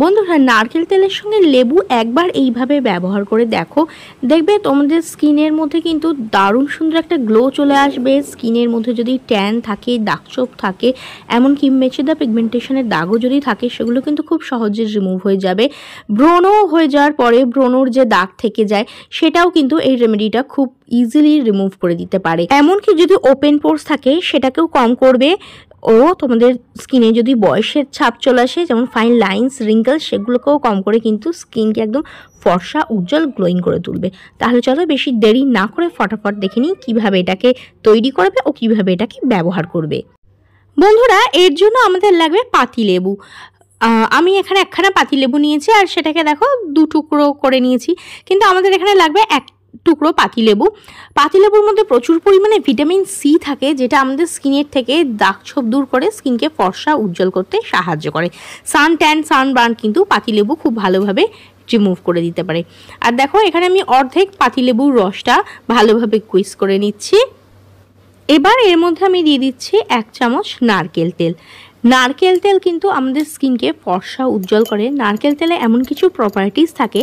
বন্ধুরা নারকেল তেলের সঙ্গে লেবু একবার এইভাবে ব্যবহার করে দেখো দেখবে তোমাদের স্কিনের মধ্যে কিন্তু দারুণ সুন্দর একটা গ্লো চলে আসবে স্কিনের মধ্যে যদি ট্যান থাকে দাগচোপ থাকে এমনকি মেচেদা পিগমেন্টেশনের দাগও যদি থাকে সেগুলো কিন্তু খুব সহজে রিমুভ হয়ে যাবে ব্রণও হয়ে যাওয়ার পরে ব্রণর যে দাগ থেকে যায় সেটাও কিন্তু এই রেমেডিটা খুব ইজিলি রিমুভ করে দিতে পারে এমনকি যদি ওপেন পোর্স থাকে সেটাকেও কম করবে ও তোমাদের স্কিনে যদি বয়সের ছাপ চলে আসে যেমন ফাইন লাইন্স রিঙ্কেল সেগুলোকেও কম করে কিন্তু স্কিনকে একদম ফর্সা উজ্জ্বল গ্লোয়িং করে তুলবে তাহলে চলো বেশি দেরি না করে ফটাফট দেখে নিই কীভাবে এটাকে তৈরি করবে ও কিভাবে এটাকে ব্যবহার করবে বন্ধুরা এর জন্য আমাদের লাগবে পাতিলেবু আমি এখানে একখানা পাতিলেবু নিয়েছি আর সেটাকে দেখো দু টুকরো করে নিয়েছি কিন্তু আমাদের এখানে লাগবে এক টুকরো পাতিলেবু পাতিলেবুর মধ্যে প্রচুর পরিমাণে ভিটামিন সি থাকে যেটা আমাদের স্কিনের থেকে দাগছোপ দূর করে স্কিনকে ফর্সা উজ্জ্বল করতে সাহায্য করে সান ট্যান সানবার্ন কিন্তু পাতিলেবু খুব ভালোভাবে রিমুভ করে দিতে পারে আর দেখো এখানে আমি অর্ধেক পাতিলেবুর রসটা ভালোভাবে কুইজ করে নিচ্ছি এবার এর মধ্যে আমি দিয়ে দিচ্ছি এক চামচ নারকেল তেল নারকেল তেল কিন্তু আমাদের স্কিনকে ফর্সা উজ্জ্বল করে নারকেল তেলে এমন কিছু প্রপার্টিস থাকে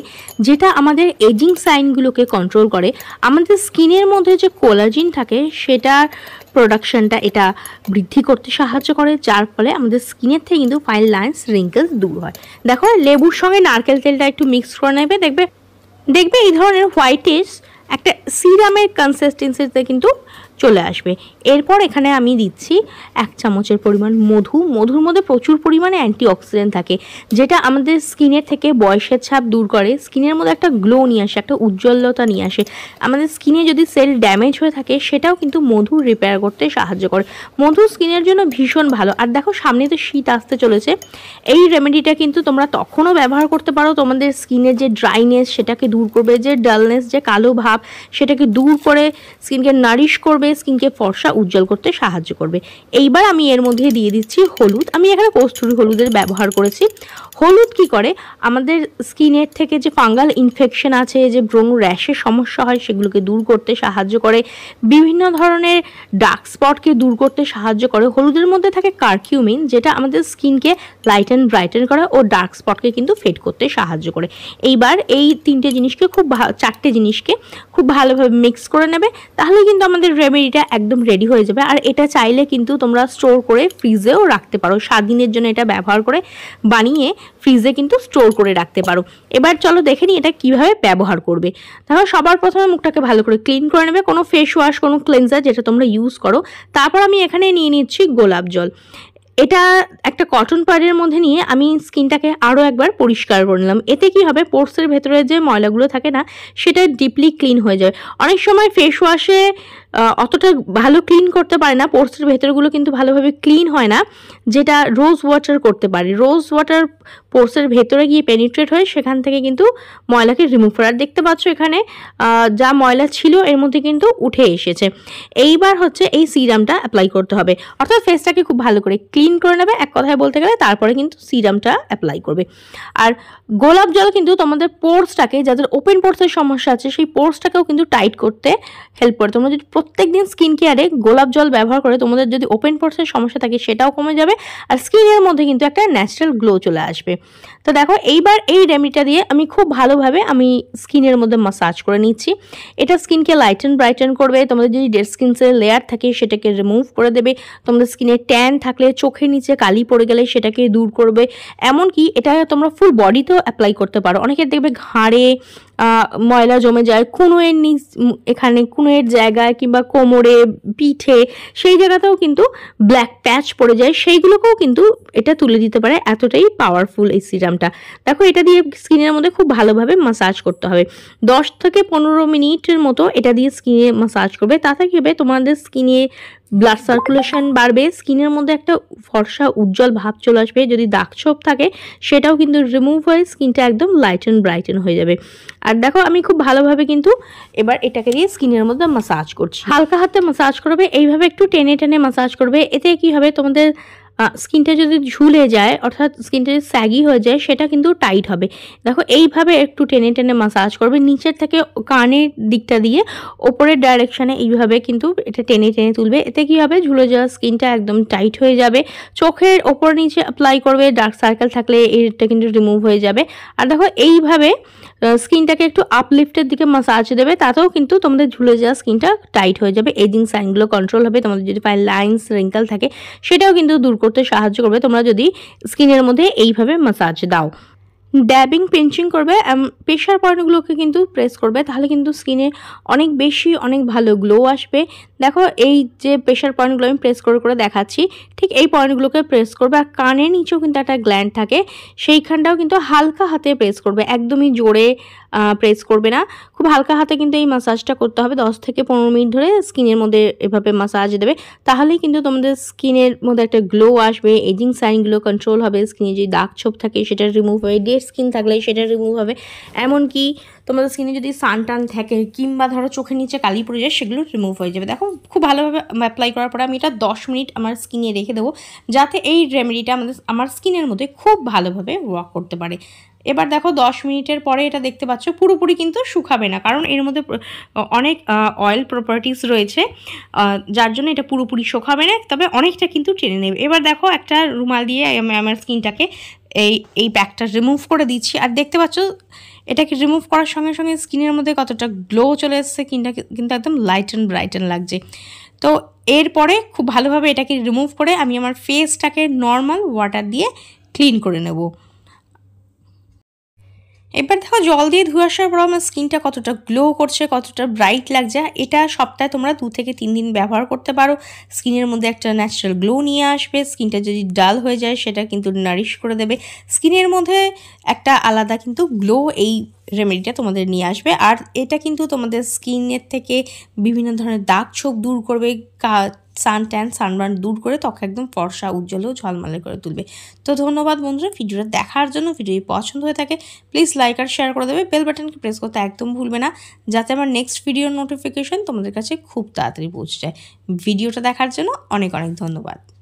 যেটা আমাদের এজিং সাইনগুলোকে কন্ট্রোল করে আমাদের স্কিনের মধ্যে যে কোলাজিন থাকে সেটার প্রোডাকশানটা এটা বৃদ্ধি করতে সাহায্য করে যার ফলে আমাদের স্কিনের থেকে কিন্তু ফাইন লাইন্স রিঙ্কেলস দূর হয় দেখো লেবুর সঙ্গে নারকেল তেলটা একটু মিক্স করে নেবে দেখবে দেখবে এই ধরনের হোয়াইটেস একটা সিরামের কনসিস্টেন্সিতে কিন্তু চলে আসবে এরপর এখানে আমি দিচ্ছি এক চামচের পরিমাণ মধু মধুর মধ্যে প্রচুর পরিমাণে অ্যান্টিঅক্সিডেন্ট থাকে যেটা আমাদের স্কিনের থেকে বয়সের ছাপ দূর করে স্কিনের মধ্যে একটা গ্লো নিয়ে আসে একটা উজ্জ্বলতা নিয়ে আসে আমাদের স্কিনে যদি সেল ড্যামেজ হয়ে থাকে সেটাও কিন্তু মধু রিপেয়ার করতে সাহায্য করে মধু স্কিনের জন্য ভীষণ ভালো আর দেখো সামনে তো শীত আসতে চলেছে এই রেমেডিটা কিন্তু তোমরা তখনও ব্যবহার করতে পারো তোমাদের স্কিনের যে ড্রাইনেস সেটাকে দূর করবে যে ডালনেস যে কালো ভাব সেটাকে দূর করে স্কিনকে নারিশ করবে হয়ে স্কিনকে ফর্সা উজ্জ্বল করতে সাহায্য করবে এইবার আমি এর মধ্যে দিয়ে দিচ্ছি হলুদ আমি এখানে কস্তুরি হলুদের ব্যবহার করেছি হলুদ কি করে আমাদের স্কিনের থেকে যে ফাঙ্গাল ইনফেকশন আছে যে ব্রণ র্যাশের সমস্যা হয় সেগুলোকে দূর করতে সাহায্য করে বিভিন্ন ধরনের ডার্ক স্পটকে দূর করতে সাহায্য করে হলুদের মধ্যে থাকে কার্কিউমিন যেটা আমাদের স্কিনকে লাইট অ্যান্ড ব্রাইটেন করে ও ডার্ক স্পটকে কিন্তু ফেড করতে সাহায্য করে এইবার এই তিনটে জিনিসকে খুব চারটে জিনিসকে খুব ভালোভাবে মিক্স করে নেবে তাহলে কিন্তু আমাদের রেমেডি এটা একদম রেডি হয়ে যাবে আর এটা চাইলে কিন্তু তোমরা স্টোর করে ফ্রিজেও রাখতে পারো সাত দিনের জন্য এটা ব্যবহার করে বানিয়ে ফ্রিজে কিন্তু স্টোর করে রাখতে পারো এবার চলো দেখে নিই এটা কিভাবে ব্যবহার করবে তাহলে সবার প্রথমে মুখটাকে ভালো করে ক্লিন করে নেবে কোনো ফেস ওয়াশ কোনো ক্লিনজার যেটা তোমরা ইউজ করো তারপর আমি এখানে নিয়ে নিচ্ছি গোলাপ জল এটা একটা কটন প্যাডের মধ্যে নিয়ে আমি স্কিনটাকে আরও একবার পরিষ্কার করে নিলাম এতে কি হবে পোর্টসের ভেতরে যে ময়লাগুলো থাকে না সেটা ডিপলি ক্লিন হয়ে যায় অনেক সময় ফেস ওয়াশে অতটা ভালো ক্লিন করতে পারে না পোর্সের ভেতরগুলো কিন্তু ভালোভাবে ক্লিন হয় না যেটা রোজ ওয়াটার করতে পারে রোজ ওয়াটার পোর্সের ভেতরে গিয়ে পেনিট্রেট হয়ে সেখান থেকে কিন্তু ময়লাকে রিমুভ করার দেখতে পাচ্ছ এখানে যা ময়লা ছিল এর মধ্যে কিন্তু উঠে এসেছে এইবার হচ্ছে এই সিরামটা অ্যাপ্লাই করতে হবে অর্থাৎ ফেসটাকে খুব ভালো করে ক্লিন করে নেবে এক কথায় বলতে গেলে তারপরে কিন্তু সিরামটা অ্যাপ্লাই করবে আর গোলাপ জল কিন্তু তোমাদের পোর্সটাকে যাদের ওপেন পোর্সের সমস্যা আছে সেই পোর্সটাকেও কিন্তু টাইট করতে হেল্প করে তোমরা যদি প্রত্যেক দিন স্কিন কেয়ারে গোলাপ জল ব্যবহার করে তোমাদের যদি ওপেন পোর্সের সমস্যা থাকে সেটাও কমে যাবে আর স্কিনের মধ্যে কিন্তু একটা ন্যাচারাল গ্লো চলে আসবে তো দেখো এইবার এই রেমিটা দিয়ে আমি খুব ভালোভাবে আমি স্কিনের মধ্যে মাসাজ করে নিচ্ছি এটা স্কিনকে লাইটেন ব্রাইটেন করবে তোমাদের যদি ডেড স্কিনসের লেয়ার থাকে সেটাকে রিমুভ করে দেবে তোমাদের স্কিনে ট্যান থাকলে চোখের নিচে কালি পড়ে গেলে সেটাকে দূর করবে এমনকি এটা তোমরা ফুল বডিতেও অ্যাপ্লাই করতে পারো অনেকে দেখবে ঘাড়ে ময়লা জমে যায় কুনুয়ের নিচ এখানে কুনুয়ের জায়গায় কিংবা কোমরে পিঠে সেই জায়গাতেও কিন্তু ব্ল্যাক প্যাচ পড়ে যায় সেইগুলোকেও কিন্তু এটা তুলে দিতে পারে এতটাই পাওয়ারফুল এই সিরামটা দেখো এটা দিয়ে স্কিনের মধ্যে খুব ভালোভাবে মাসাজ করতে হবে দশ থেকে পনেরো মিনিটের মতো এটা দিয়ে স্কিনে মাসাজ করবে তাতে কী হবে তোমাদের স্কিনে ব্লাড সার্কুলেশন বাড়বে স্কিনের মধ্যে একটা ফর্সা উজ্জ্বল ভাব চলে আসবে যদি দাগ ছোপ থাকে সেটাও কিন্তু রিমুভ হয়ে স্কিনটা একদম লাইট অ্যান্ড ব্রাইটেন হয়ে যাবে আর দেখো আমি খুব ভালোভাবে কিন্তু এবার এটাকে দিয়ে স্কিনের মধ্যে মাসাজ করছি হালকা হাতে মাসাজ করবে এইভাবে একটু টেনে টেনে মাসাজ করবে এতে কি হবে তোমাদের স্কিনটা যদি ঝুলে যায় অর্থাৎ স্কিনটা যদি স্যাগি হয়ে যায় সেটা কিন্তু টাইট হবে দেখো এইভাবে একটু টেনে টেনে মাসাজ করবে নিচের থেকে কানের দিকটা দিয়ে ওপরের ডাইরেকশানে এইভাবে কিন্তু এটা টেনে টেনে তুলবে এতে কী হবে ঝুলে যাওয়া স্কিনটা একদম টাইট হয়ে যাবে চোখের ওপর নিচে অ্যাপ্লাই করবে ডার্ক সার্কেল থাকলে এটা কিন্তু রিমুভ হয়ে যাবে আর দেখো এইভাবে স্কিনটাকে একটু আপলিফটের দিকে মাসাজ দেবে তাতেও কিন্তু তোমাদের ঝুলে যাওয়া স্কিনটা টাইট হয়ে যাবে এজিং সাইনগুলো কন্ট্রোল হবে তোমাদের যদি পায়ে লাইনস রিঙ্কাল থাকে সেটাও কিন্তু দূর করতে সাহায্য করবে তোমরা যদি স্কিনের মধ্যে এইভাবে মাসাজ দাও ড্যাবিং পেঞ্চিং করবে প্রেশার পয়েন্টগুলোকে কিন্তু প্রেস করবে তাহলে কিন্তু স্কিনে অনেক বেশি অনেক ভালো গ্লো আসবে দেখো এই যে প্রেশার পয়েন্টগুলো আমি প্রেস করে করে দেখাচ্ছি ঠিক এই পয়েন্টগুলোকে প্রেস করবে আর কানের নিচেও কিন্তু একটা গ্ল্যান্ড থাকে সেইখানটাও কিন্তু হালকা হাতে প্রেস করবে একদমই জোরে প্রেস করবে না খুব হালকা হাতে কিন্তু এই মাসাজটা করতে হবে দশ থেকে পনেরো মিনিট ধরে স্কিনের মধ্যে এভাবে মাসাজ দেবে তাহলেই কিন্তু তোমাদের স্কিনের মধ্যে একটা গ্লো আসবে এজিং সাইনগুলো কন্ট্রোল হবে স্কিনে যে দাগ ছোপ থাকে সেটা রিমুভ হয়ে দিয়ে ডেড স্কিন থাকলে সেটা রিমুভ হবে এমনকি তোমাদের স্কিনে যদি সানটান থাকে কিংবা ধরো চোখের নিচে কালি পড়ে যায় সেগুলো রিমুভ হয়ে যাবে দেখো খুব ভালোভাবে অ্যাপ্লাই করার পরে আমি এটা দশ মিনিট আমার স্কিনে রেখে দেবো যাতে এই রেমেডিটা আমাদের আমার স্কিনের মধ্যে খুব ভালোভাবে ওয়ার্ক করতে পারে এবার দেখো দশ মিনিটের পরে এটা দেখতে পাচ্ছ পুরোপুরি কিন্তু শুকাবে না কারণ এর মধ্যে অনেক অয়েল প্রপার্টিস রয়েছে যার জন্য এটা পুরোপুরি শুকাবে না তবে অনেকটা কিন্তু টেনে নেবে এবার দেখো একটা রুমাল দিয়ে আমার স্কিনটাকে এই এই ব্যাগটা রিমুভ করে দিচ্ছি আর দেখতে পাচ্ছ এটাকে রিমুভ করার সঙ্গে সঙ্গে স্কিনের মধ্যে কতটা গ্লো চলে এসছে কিনটা কিন্তু একদম লাইট অ্যান্ড ব্রাইট অ্যান্ড লাগছে তো এরপরে খুব ভালোভাবে এটাকে রিমুভ করে আমি আমার ফেসটাকে নর্মাল ওয়াটার দিয়ে ক্লিন করে নেবো এবার দেখো জল দিয়ে ধুয়ে আসার পর আমার স্কিনটা কতটা গ্লো করছে কতটা ব্রাইট লাগছে এটা সপ্তাহে তোমরা দু থেকে তিন দিন ব্যবহার করতে পারো স্কিনের মধ্যে একটা ন্যাচারাল গ্লো নিয়ে আসবে স্কিনটা যদি ডাল হয়ে যায় সেটা কিন্তু নারিশ করে দেবে স্কিনের মধ্যে একটা আলাদা কিন্তু গ্লো এই রেমেডিটা তোমাদের নিয়ে আসবে আর এটা কিন্তু তোমাদের স্কিনের থেকে বিভিন্ন ধরনের দাগ ছোপ দূর করবে সান ট্যান সানবার্ন দূর করে ত্বক একদম ফর্সা উজ্জ্বল ও ঝলমালে করে তুলবে তো ধন্যবাদ বন্ধুরা ভিডিওটা দেখার জন্য ভিডিও পছন্দ হয়ে থাকে প্লিজ লাইক আর শেয়ার করে দেবে বেল বাটনকে প্রেস করতে একদম ভুলবে না যাতে আমার নেক্সট ভিডিওর নোটিফিকেশন তোমাদের কাছে খুব তাড়াতাড়ি পৌঁছে যায় ভিডিওটা দেখার জন্য অনেক অনেক ধন্যবাদ